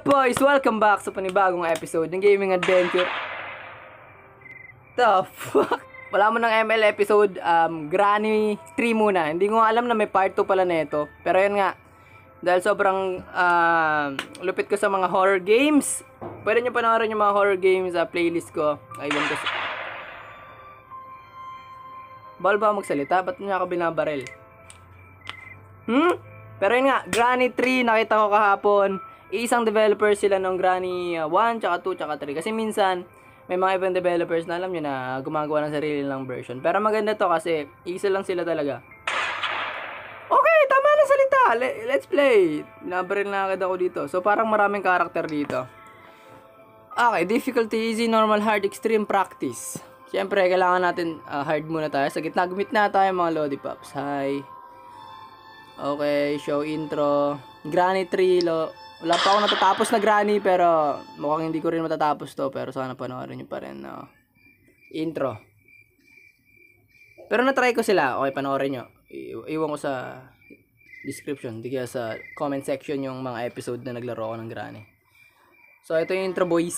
up boys? Welcome back sa panibagong episode ng Gaming Adventure. The fuck? Wala mo ng ML episode, um, Granny 3 muna. Hindi ko alam na may part 2 pala nito. Pero yun nga, dahil sobrang uh, lupit ko sa mga horror games, pwede nyo panoorin yung mga horror games sa uh, playlist ko. Ayun ko sa... Bawal ba magsalita? Ba't niya ako binabaril? Hmm? Pero yun nga, Granny 3, nakita ko kahapon isang developer sila ng Granny 1, uh, tsaka 2, tsaka 3. Kasi minsan, may mga ibang developers na alam nyo na gumagawa ng sarili lang version. Pero maganda to kasi isa lang sila talaga. Okay, tama na salita. Let, let's play. Binabaril na agad ako dito. So parang maraming karakter dito. Okay, difficulty, easy, normal, hard, extreme, practice. Siyempre, kailangan natin uh, hard muna tayo. Sa gitna, gumit na tayo mga lollipops. Hi. Okay, show intro. Granny 3, lo wala pa akong natatapos na granny pero mukhang hindi ko rin matatapos to pero sana panoorin nyo pa rin no? intro. Pero na-try ko sila. Okay, panoorin nyo. I- iwan ko sa description. Hindi kaya sa comment section yung mga episode na naglaro ako ng granny. So, ito yung intro boys.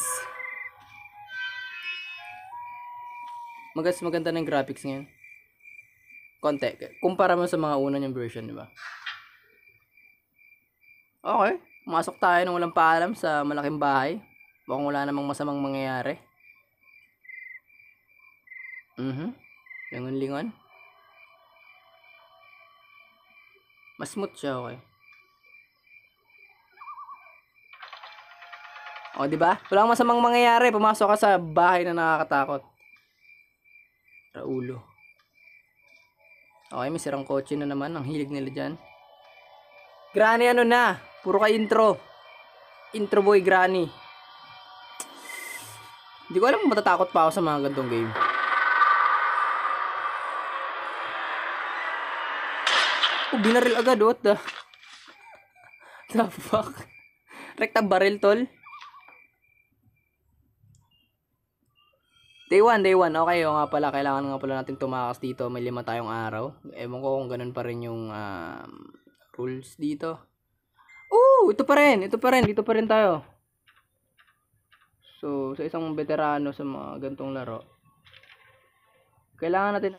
Magas maganda ng graphics ngayon. Konti. Kumpara mo sa mga una niyang version, di ba? Okay. Pumasok tayo nang walang paalam sa malaking bahay. Mukhang wala namang masamang mangyayari. Mhm. Lingon-lingon. Mas smooth siya, okay. O, oh, di ba? Walang masamang mangyayari. Pumasok ka sa bahay na nakakatakot. Raulo. Okay, may sirang kotse na naman. Ang hilig nila dyan. Granny, ano na? Puro ka intro. Intro boy granny. Hindi ko alam matatakot pa ako sa mga gandong game. Oh, binaril agad. What the? The fuck? Rekta barrel, tol? Day 1, day 1. Okay, o nga pala. Kailangan nga pala natin tumakas dito. May lima tayong araw. Ewan ko kung ganun pa rin yung um, rules dito. Ito pa rin, ito pa rin, dito pa rin tayo. So, sa isang veterano sa mga gantong laro, kailangan natin...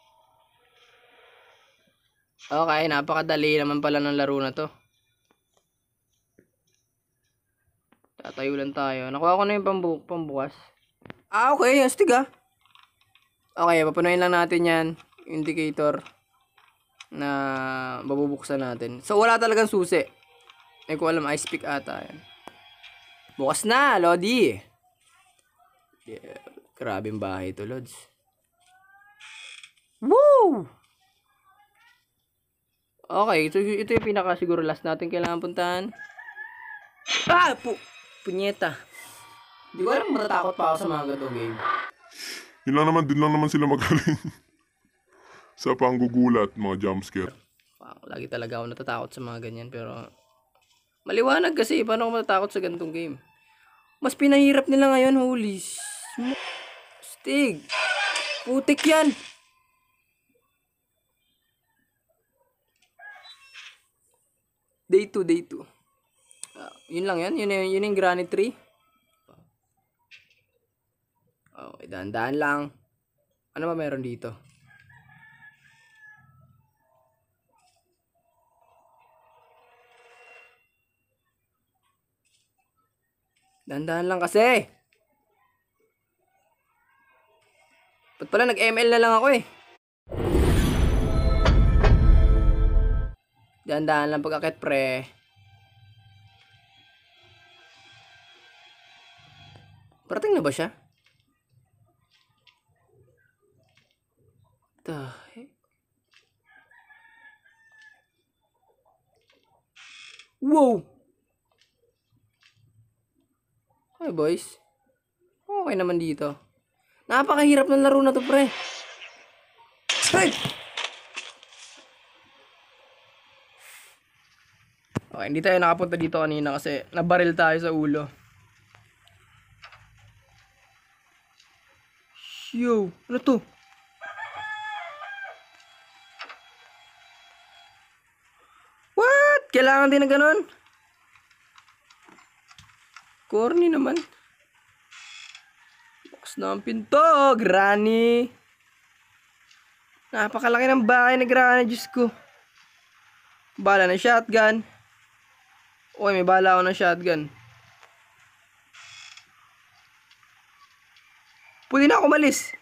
Okay, napakadali naman pala ng laro na to. Tatayo lang tayo. Nakuha ko na yung pambu pambukas. Ah, okay. Astig ah. Okay, papunuin lang natin yan. Indicator na babubuksan natin. So, wala talagang susi. Hindi ko alam, ice pick ata yan. Bukas na, Lodi! Yeah, grabing bahay ito, Lods. Woo! Okay, ito, ito yung pinaka siguro last natin kailangan puntahan. Ah! Pu punyeta. Hindi ko alam, matatakot pa ako sa mga ganito game. Yun lang naman, dun lang naman sila magaling. sa panggugulat, mga jumpscare. Wow, lagi talaga ako natatakot sa mga ganyan, pero Maliwanag kasi, eh. paano ako matatakot sa ganitong game? Mas pinahirap nila ngayon, holy Stig! Putik yan! Day 2, day 2. Uh, ah, yun lang yan, yun, yun, yun yung granite tree. Okay, dahan-dahan lang. Ano ba meron dito? Dandahan lang kasi. Ba't pala nag-ML na lang ako eh. Dandahan lang pag-akit pre. Parating na ba siya? The heck? Whoa! Okay boys. Okay naman dito. Napakahirap ng laro na to pre. Pre! Okay, hindi tayo nakapunta dito kanina kasi nabaril tayo sa ulo. Yo, ano to? What? Kailangan din na ganun? Corny naman. Bukas na ang pinto, granny. Napakalaki ng bahay na granny, Diyos ko. Bala na shotgun. Uy, may bala ako ng shotgun. Pwede na ako malis.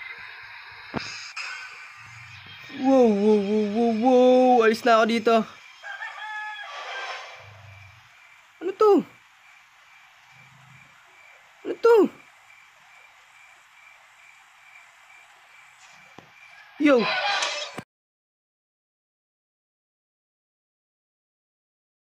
wow, wow, wow, wow, wow. Alis na ako dito. to? Yo!